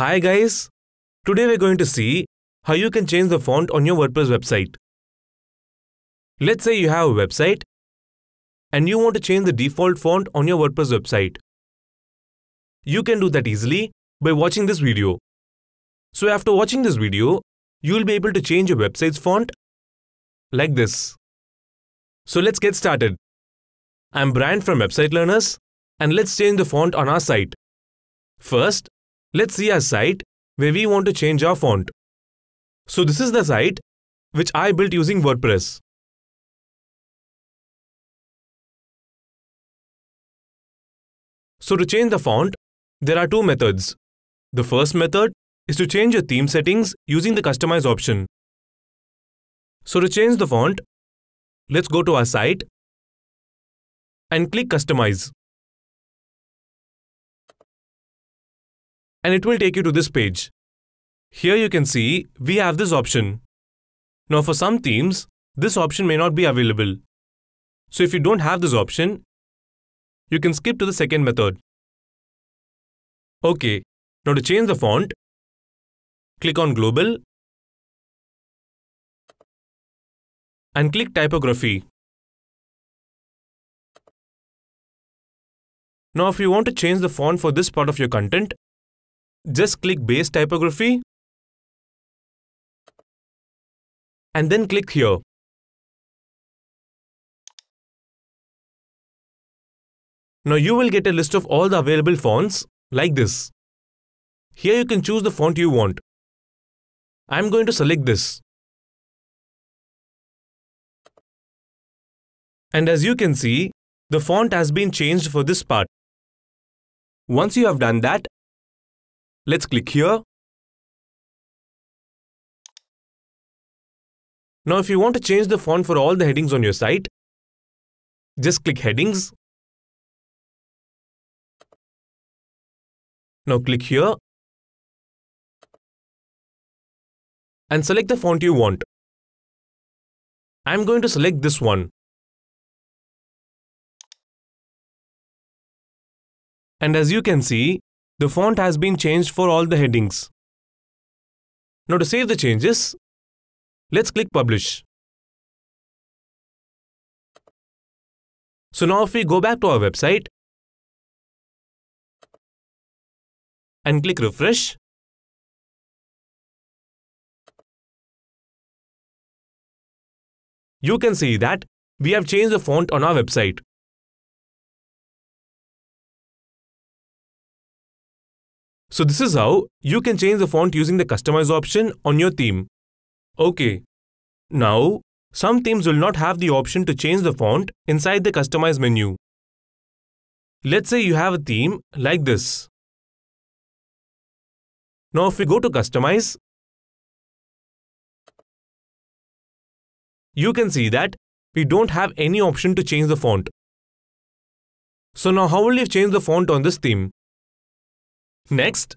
Hi guys! Today we're going to see how you can change the font on your WordPress website. Let's say you have a website and you want to change the default font on your WordPress website. You can do that easily by watching this video. So after watching this video, you'll be able to change your website's font like this. So let's get started. I'm Brian from Website Learners and let's change the font on our site. First, Let's see our site where we want to change our font. So this is the site which I built using WordPress. So to change the font, there are two methods. The first method is to change your theme settings using the customize option. So to change the font, let's go to our site and click customize. and it will take you to this page. Here you can see we have this option. Now for some themes, this option may not be available. So if you don't have this option, you can skip to the second method. Okay, now to change the font, click on Global and click Typography. Now if you want to change the font for this part of your content, just click base typography and then click here. Now you will get a list of all the available fonts like this. Here you can choose the font you want. I'm going to select this. And as you can see, the font has been changed for this part. Once you have done that, Let's click here. Now if you want to change the font for all the headings on your site, just click Headings. Now click here and select the font you want. I'm going to select this one. And as you can see, the font has been changed for all the headings. Now to save the changes, let's click publish. So now if we go back to our website and click refresh, you can see that we have changed the font on our website. So this is how you can change the font using the customize option on your theme. Okay. Now, some themes will not have the option to change the font inside the customize menu. Let's say you have a theme like this. Now if we go to customize, you can see that we don't have any option to change the font. So now how will you change the font on this theme? Next,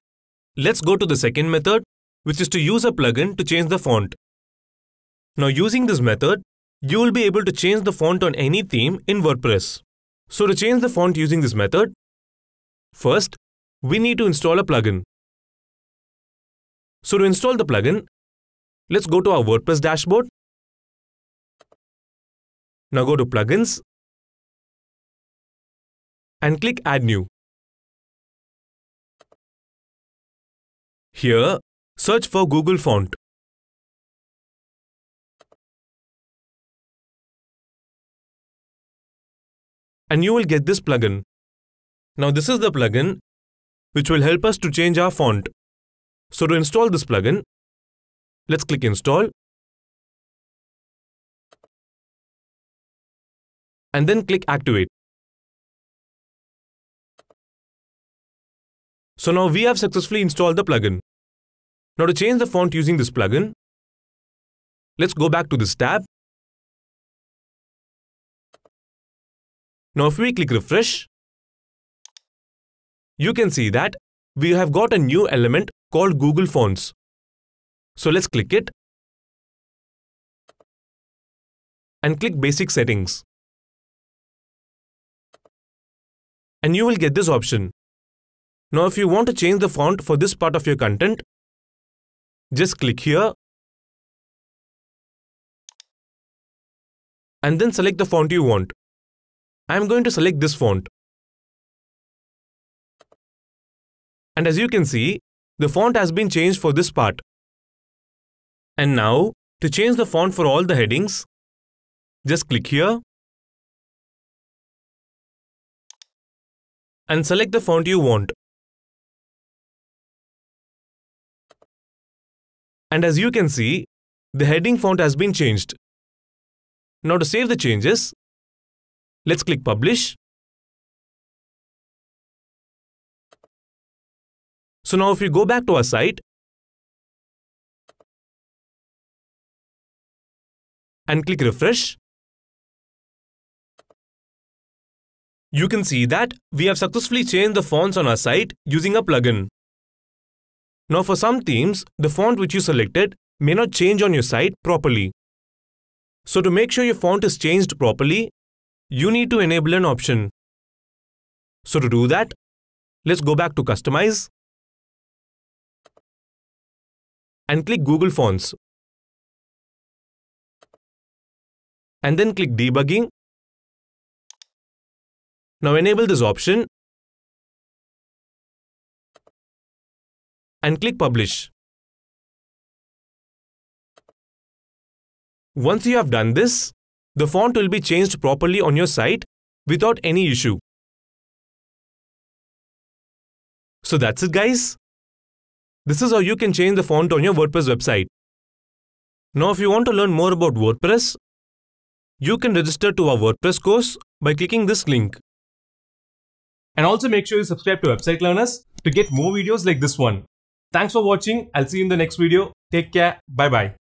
let's go to the second method, which is to use a plugin to change the font. Now using this method, you will be able to change the font on any theme in WordPress. So to change the font using this method, first, we need to install a plugin. So to install the plugin, let's go to our WordPress dashboard. Now go to Plugins and click Add New. Here, search for Google Font. And you will get this plugin. Now this is the plugin which will help us to change our font. So to install this plugin, let's click install. And then click activate. So now we have successfully installed the plugin. Now to change the font using this plugin, let's go back to this tab. Now if we click refresh, you can see that we have got a new element called Google Fonts. So let's click it and click Basic Settings. And you will get this option. Now if you want to change the font for this part of your content, just click here and then select the font you want. I am going to select this font. And as you can see, the font has been changed for this part. And now, to change the font for all the headings, just click here and select the font you want. And as you can see, the heading font has been changed. Now to save the changes, let's click Publish. So now if we go back to our site and click Refresh, you can see that we have successfully changed the fonts on our site using a plugin. Now for some themes, the font which you selected may not change on your site properly. So to make sure your font is changed properly, you need to enable an option. So to do that, let's go back to Customize and click Google Fonts. And then click Debugging. Now enable this option and click Publish. Once you have done this, the font will be changed properly on your site without any issue. So that's it guys. This is how you can change the font on your WordPress website. Now if you want to learn more about WordPress, you can register to our WordPress course by clicking this link. And also make sure you subscribe to Website Learners to get more videos like this one. Thanks for watching. I'll see you in the next video. Take care. Bye bye.